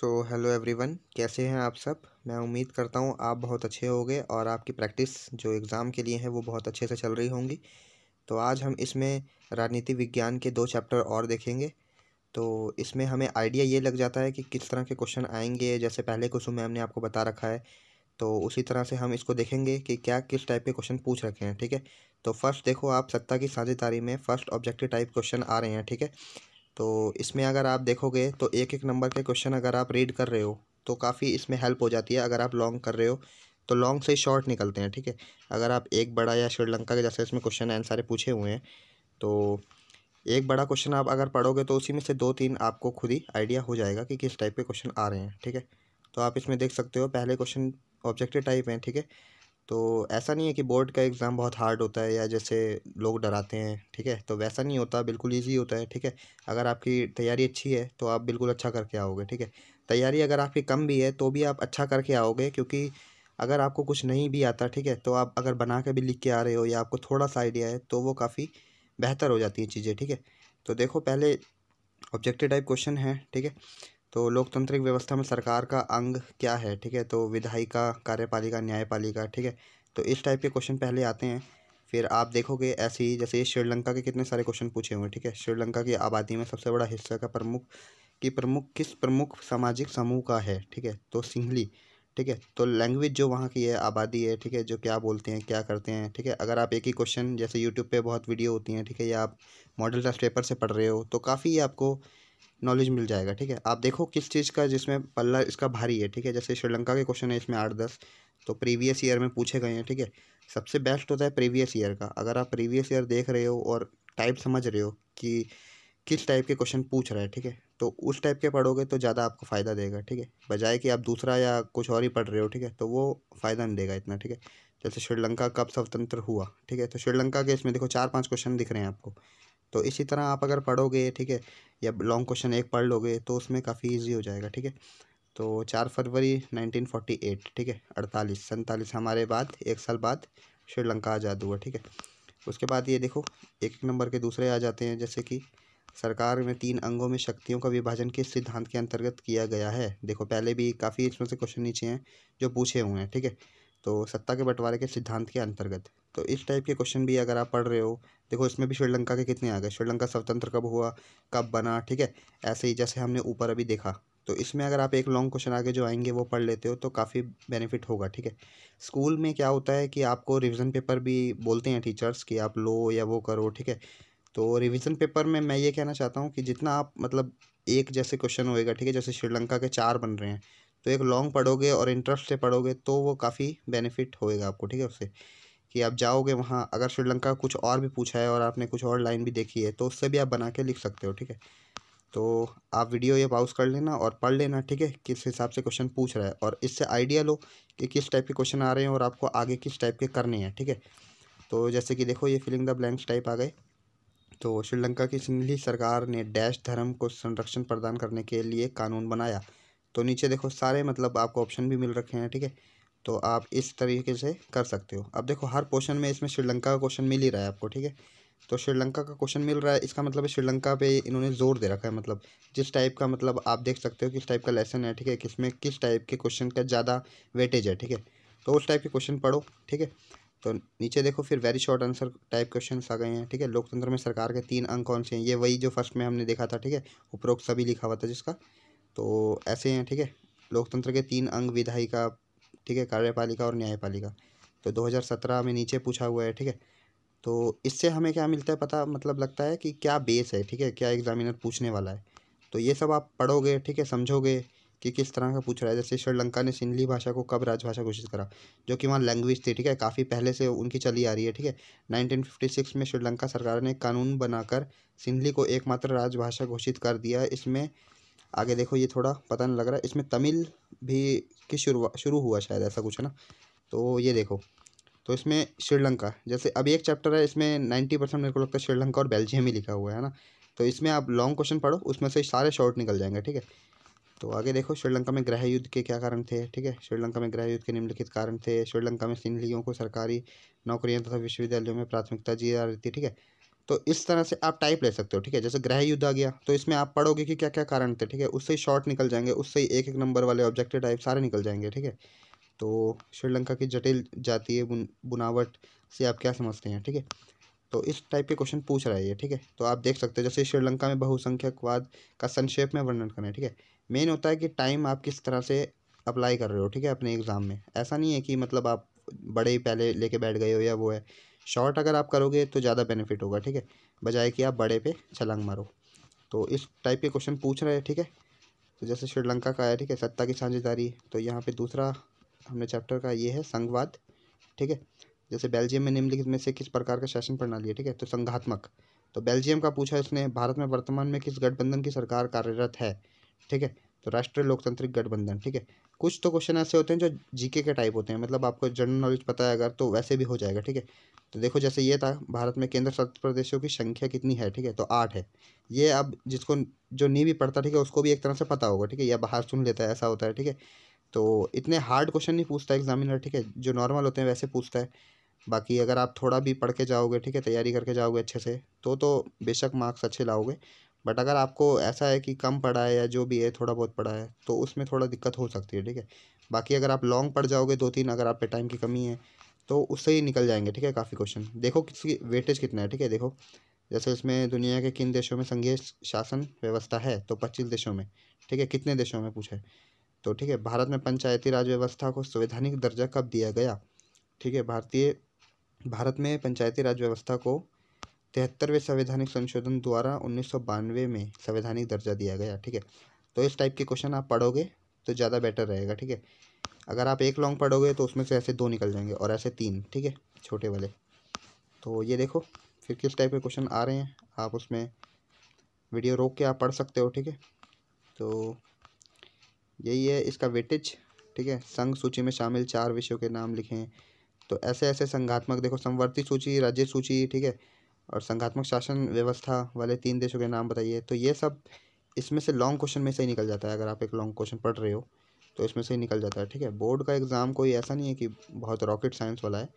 So hello everyone कैसे हैं आप सब मैं उम्मीद करता हूँ आप बहुत अच्छे होंगे और आपकी प्रैक्टिस जो एग्ज़ाम के लिए है वो बहुत अच्छे से चल रही होंगी तो आज हम इसमें राजनीति विज्ञान के दो चैप्टर और देखेंगे तो इसमें हमें आइडिया ये लग जाता है कि किस तरह के क्वेश्चन आएंगे जैसे पहले कुसुम मैम ने आपको बता रखा है तो उसी तरह से हम इसको देखेंगे कि क्या किस टाइप के क्वेश्चन पूछ रखे हैं ठीक है तो फर्स्ट देखो आप सत्ता की साझेदारी में फर्स्ट ऑब्जेक्टिव टाइप क्वेश्चन आ रहे हैं ठीक है तो इसमें अगर आप देखोगे तो एक एक नंबर के क्वेश्चन अगर आप रीड कर रहे हो तो काफ़ी इसमें हेल्प हो जाती है अगर आप लॉन्ग कर रहे हो तो लॉन्ग से शॉर्ट निकलते हैं ठीक है अगर आप एक बड़ा या श्रीलंका के जैसे इसमें क्वेश्चन आंसर सारे पूछे हुए हैं तो एक बड़ा क्वेश्चन आप अगर पढ़ोगे तो उसी में से दो तीन आपको खुद ही आइडिया हो जाएगा कि किस टाइप के क्वेश्चन आ रहे हैं ठीक है तो आप इसमें देख सकते हो पहले क्वेश्चन ऑब्जेक्टिव टाइप हैं ठीक है थीके? तो ऐसा नहीं है कि बोर्ड का एग्ज़ाम बहुत हार्ड होता है या जैसे लोग डराते हैं ठीक है तो वैसा नहीं होता बिल्कुल ईजी होता है ठीक है अगर आपकी तैयारी अच्छी है तो आप बिल्कुल अच्छा करके आओगे ठीक है तैयारी अगर आपकी कम भी है तो भी आप अच्छा करके आओगे क्योंकि अगर आपको कुछ नहीं भी आता ठीक है तो आप अगर बना के भी लिख के आ रहे हो या आपको थोड़ा सा आइडिया है तो वो काफ़ी बेहतर हो जाती है चीज़ें ठीक है तो देखो पहले ऑब्जेक्टिव टाइप क्वेश्चन है ठीक है तो लोकतांत्रिक व्यवस्था में सरकार का अंग क्या है ठीक है तो विधायिका कार्यपालिका न्यायपालिका ठीक है तो इस टाइप के क्वेश्चन पहले आते हैं फिर आप देखोगे ऐसे ही जैसे श्रीलंका के कितने सारे क्वेश्चन पूछे हुए हैं ठीक है श्रीलंका की आबादी में सबसे बड़ा हिस्सा का प्रमुख की प्रमुख किस प्रमुख सामाजिक समूह का है ठीक है तो सिंगली ठीक है तो लैंग्वेज जो वहाँ की है आबादी है ठीक है जो क्या बोलते हैं क्या करते हैं ठीक है अगर आप एक ही क्वेश्चन जैसे यूट्यूब पे बहुत वीडियो होती हैं ठीक है या आप मॉडल टेस्ट पेपर से पढ़ रहे हो तो काफ़ी आपको नॉलेज मिल जाएगा ठीक है आप देखो किस चीज़ का जिसमें पल्ला इसका भारी है ठीक है जैसे श्रीलंका के क्वेश्चन है इसमें आठ दस तो प्रीवियस ईयर में पूछे गए हैं ठीक है सबसे बेस्ट होता है प्रीवियस ईयर का अगर आप प्रीवियस ईयर देख रहे हो और टाइप समझ रहे हो कि किस टाइप के क्वेश्चन पूछ रहा है ठीक है तो उस टाइप के पढ़ोगे तो ज़्यादा आपको फ़ायदा देगा ठीक है बजाय कि आप दूसरा या कुछ और ही पढ़ रहे हो ठीक है तो वो फ़ायदा नहीं देगा इतना ठीक है जैसे श्रीलंका कब स्वतंत्र हुआ ठीक है तो श्रीलंका के इसमें देखो चार पाँच क्वेश्चन दिख रहे हैं आपको तो इसी तरह आप अगर पढ़ोगे ठीक है या लॉन्ग क्वेश्चन एक पढ़ लोगे तो उसमें काफ़ी ईजी हो जाएगा ठीक है तो चार फरवरी 1948 ठीक है अड़तालीस सैंतालीस हमारे बाद एक साल बाद श्रीलंका आज़ाद हुआ ठीक है उसके बाद ये देखो एक एक नंबर के दूसरे आ जाते हैं जैसे कि सरकार में तीन अंगों में शक्तियों का विभाजन किस सिद्धांत के अंतर्गत किया गया है देखो पहले भी काफ़ी इसमें से क्वेश्चन नीचे हैं जो पूछे हुए हैं ठीक है तो सत्ता के बंटवारे के सिद्धांत के अंतर्गत तो इस टाइप के क्वेश्चन भी अगर आप पढ़ रहे हो देखो इसमें भी श्रीलंका के कितने आ गए श्रीलंका स्वतंत्र कब हुआ कब बना ठीक है ऐसे ही जैसे हमने ऊपर अभी देखा तो इसमें अगर आप एक लॉन्ग क्वेश्चन आगे जो आएंगे वो पढ़ लेते हो तो काफ़ी बेनिफिट होगा ठीक है स्कूल में क्या होता है कि आपको रिविज़न पेपर भी बोलते हैं टीचर्स कि आप लो या वो करो ठीक है तो रिविज़न पेपर में मैं ये कहना चाहता हूँ कि जितना आप मतलब एक जैसे क्वेश्चन होएगा ठीक है जैसे श्रीलंका के चार बन रहे हैं तो एक लॉन्ग पढ़ोगे और इंटरेस्ट से पढ़ोगे तो वो काफ़ी बेनिफिट होएगा आपको ठीक है उससे कि आप जाओगे वहाँ अगर श्रीलंका कुछ और भी पूछा है और आपने कुछ और लाइन भी देखी है तो उससे भी आप बना के लिख सकते हो ठीक है तो आप वीडियो ये पाउज कर लेना और पढ़ लेना ठीक है किस हिसाब से क्वेश्चन पूछ रहा है और इससे आइडिया लो कि किस टाइप के क्वेश्चन आ रहे हैं और आपको आगे किस टाइप के करने हैं ठीक है तो जैसे कि देखो ये फिलिंग द ब्लैंक्स टाइप आ गए तो श्रीलंका की सिंधली सरकार ने डैश धर्म को संरक्षण प्रदान करने के लिए कानून बनाया तो नीचे देखो सारे मतलब आपको ऑप्शन भी मिल रखे हैं ठीक है तो आप इस तरीके से कर सकते हो अब देखो हर क्वेश्चन में इसमें श्रीलंका का क्वेश्चन मिल ही रहा है आपको ठीक है तो श्रीलंका का क्वेश्चन मिल रहा है इसका मतलब श्रीलंका पे इन्होंने जोर दे रखा है मतलब जिस टाइप का मतलब आप देख सकते हो किस टाइप का लेसन है ठीक है किसमें किस टाइप के क्वेश्चन का ज़्यादा वेटेज है ठीक है तो उस टाइप के क्वेश्चन पढ़ो ठीक है तो नीचे देखो फिर very short answer type question आ गए हैं ठीक है लोकतंत्र में सरकार के तीन अंक कौन से हैं ये वही जो फर्स्ट में हमने देखा था ठीक है उपरोक्त सभी लिखा हुआ था जिसका तो ऐसे हैं ठीक है लोकतंत्र के तीन अंग विधायिका ठीक है कार्यपालिका और न्यायपालिका तो 2017 में नीचे पूछा हुआ है ठीक है तो इससे हमें क्या मिलता है पता मतलब लगता है कि क्या बेस है ठीक है क्या एग्जामिनर पूछने वाला है तो ये सब आप पढ़ोगे ठीक है समझोगे कि किस तरह का पूछ रहा है जैसे श्रीलंका ने सिंधली भाषा को कब राजभाषा घोषित करा जो कि वहाँ लैंग्वेज थी ठीक है काफ़ी पहले से उनकी चली आ रही है ठीक है 1956 में श्रीलंका सरकार ने कानून बनाकर सिंधली को एकमात्र राजभाषा घोषित कर दिया इसमें आगे देखो ये थोड़ा पता नहीं लग रहा है इसमें तमिल भी की शुरुआत शुरू हुआ शायद ऐसा कुछ है ना तो ये देखो तो इसमें श्रीलंका जैसे अभी एक चैप्टर है इसमें नाइन्टी परसेंट मेरे को लगता है श्रीलंका और बेल्जियम ही लिखा हुआ है ना तो इसमें आप लॉन्ग क्वेश्चन पढ़ो उसमें से सारे शॉर्ट निकल जाएंगे ठीक है तो आगे देखो श्रीलंका में गृह युद्ध के क्या कारण थे ठीक है श्रीलंका में गृह युद्ध के निम्नलिखित कारण थे श्रीलंका में सिंधलियों को सरकारी नौकरियों तथा विश्वविद्यालयों में प्राथमिकता दी जा रही थी ठीक है तो इस तरह से आप टाइप ले सकते हो ठीक है जैसे ग्रह युद्ध आ गया तो इसमें आप पढ़ोगे कि क्या क्या कारण थे ठीक है उससे ही शॉर्ट निकल जाएंगे उससे ही एक एक नंबर वाले ऑब्जेक्टिव टाइप सारे निकल जाएंगे ठीक है तो श्रीलंका की जटिल जाती है बुन बुनावट से आप क्या समझते हैं ठीक है तो इस टाइप के क्वेश्चन पूछ रहा है ये ठीक है तो आप देख सकते हो जैसे श्रीलंका में बहुसंख्यकवाद का संक्षेप में वर्णन करें ठीक है मेन होता है कि टाइम आप किस तरह से अप्लाई कर रहे हो ठीक है अपने एग्ज़ाम में ऐसा नहीं है कि मतलब आप बड़े ही पहले लेके बैठ गए हो या वो है शॉर्ट अगर आप करोगे तो ज़्यादा बेनिफिट होगा ठीक है बजाय कि आप बड़े पे छलांग मारो तो इस टाइप के क्वेश्चन पूछ रहे हैं ठीक है तो जैसे श्रीलंका का आया ठीक है सत्ता की साझेदारी तो यहाँ पे दूसरा हमने चैप्टर का ये है संघवाद ठीक है जैसे बेल्जियम में निम्नलिखित में से किस प्रकार का शासन प्रणाली है ठीक है तो संघात्मक तो बेल्जियम का पूछा उसने भारत में वर्तमान में किस गठबंधन की सरकार कार्यरत है ठीक है तो राष्ट्रीय लोकतांत्रिक गठबंधन ठीक है कुछ तो क्वेश्चन ऐसे होते हैं जो जीके के टाइप होते हैं मतलब आपको जनरल नॉलेज पता है अगर तो वैसे भी हो जाएगा ठीक है तो देखो जैसे ये था भारत में केंद्र शासित प्रदेशों की संख्या कितनी है ठीक है तो आठ है ये अब जिसको जो नहीं भी पढ़ता ठीक है उसको भी एक तरह से पता होगा ठीक है या बाहर सुन लेता है ऐसा होता है ठीक है तो इतने हार्ड क्वेश्चन नहीं पूछता एग्जामिनर ठीक है जो नॉर्मल होते हैं वैसे पूछता है बाकी अगर आप थोड़ा भी पढ़ के जाओगे ठीक है तैयारी करके जाओगे अच्छे से तो तो बेशक मार्क्स अच्छे लाओगे बट अगर आपको ऐसा है कि कम पड़ा है या जो भी है थोड़ा बहुत पड़ा है तो उसमें थोड़ा दिक्कत हो सकती है ठीक है बाकी अगर आप लॉन्ग पढ़ जाओगे दो तीन अगर आप पे टाइम की कमी है तो उससे ही निकल जाएंगे ठीक है काफ़ी क्वेश्चन देखो किसकी वेटेज कितना है ठीक है देखो जैसे इसमें दुनिया के किन देशों में संघीय शासन व्यवस्था है तो पच्चीस देशों में ठीक है कितने देशों में पूछे तो ठीक है भारत में पंचायती राज व्यवस्था को संवैधानिक दर्जा कब दिया गया ठीक है भारतीय भारत में पंचायती राज व्यवस्था को तिहत्तरवें संवैधानिक संशोधन द्वारा उन्नीस में संवैधानिक दर्जा दिया गया ठीक है तो इस टाइप के क्वेश्चन आप पढ़ोगे तो ज़्यादा बेटर रहेगा ठीक है अगर आप एक लॉन्ग पढ़ोगे तो उसमें से ऐसे दो निकल जाएंगे और ऐसे तीन ठीक है छोटे वाले तो ये देखो फिर किस टाइप के क्वेश्चन आ रहे हैं आप उसमें वीडियो रोक के आप पढ़ सकते हो ठीक है तो यही है इसका वेटेज ठीक है संघ सूची में शामिल चार विषयों के नाम लिखें तो ऐसे ऐसे संघात्मक देखो संवर्ती सूची राज्य सूची ठीक है और संघात्मक शासन व्यवस्था वाले तीन देशों के नाम बताइए तो ये सब इसमें से लॉन्ग क्वेश्चन में सही निकल जाता है अगर आप एक लॉन्ग क्वेश्चन पढ़ रहे हो तो इसमें से ही निकल जाता है ठीक है बोर्ड का एग्ज़ाम कोई ऐसा नहीं है कि बहुत रॉकेट साइंस वाला है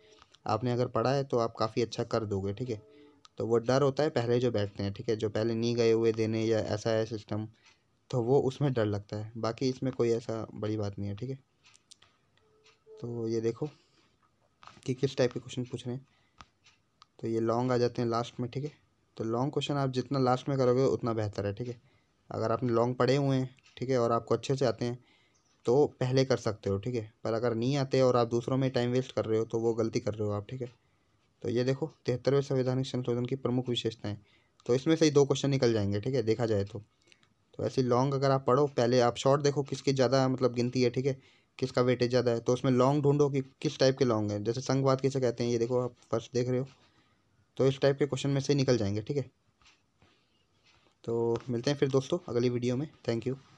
आपने अगर पढ़ा है तो आप काफ़ी अच्छा कर दोगे ठीक है तो वो डर होता है पहले जो बैठते हैं ठीक है जो पहले नहीं गए हुए देने या ऐसा है सिस्टम तो वो उसमें डर लगता है बाकी इसमें कोई ऐसा बड़ी बात नहीं है ठीक है तो ये देखो कि किस टाइप के क्वेश्चन पूछ रहे हैं तो ये लॉन्ग आ जाते हैं लास्ट में ठीक है तो लॉन्ग क्वेश्चन आप जितना लास्ट में करोगे उतना बेहतर है ठीक है अगर आपने लॉन्ग पढ़े हुए हैं ठीक है और आपको अच्छे से आते हैं तो पहले कर सकते हो ठीक है पर अगर नहीं आते और आप दूसरों में टाइम वेस्ट कर रहे हो तो वो गलती कर रहे हो आप ठीक है तो ये देखो तिहत्तरवें संवैधानिक संशोधन की प्रमुख विशेषताएँ तो इसमें से ही दो क्वेश्चन निकल जाएंगे ठीक है देखा जाए तो तो ऐसे लॉन्ग अगर आप पढ़ो पहले आप शॉर्ट देखो किसकी ज़्यादा मतलब गिनती है ठीक है किसका वेटेज ज़्यादा है तो उसमें लॉन्ग ढूंढो कि किस टाइप के लॉन्ग हैं जैसे संघवाद किसे कहते हैं ये देखो आप फर्स्ट देख रहे हो तो इस टाइप के क्वेश्चन में से निकल जाएंगे ठीक है तो मिलते हैं फिर दोस्तों अगली वीडियो में थैंक यू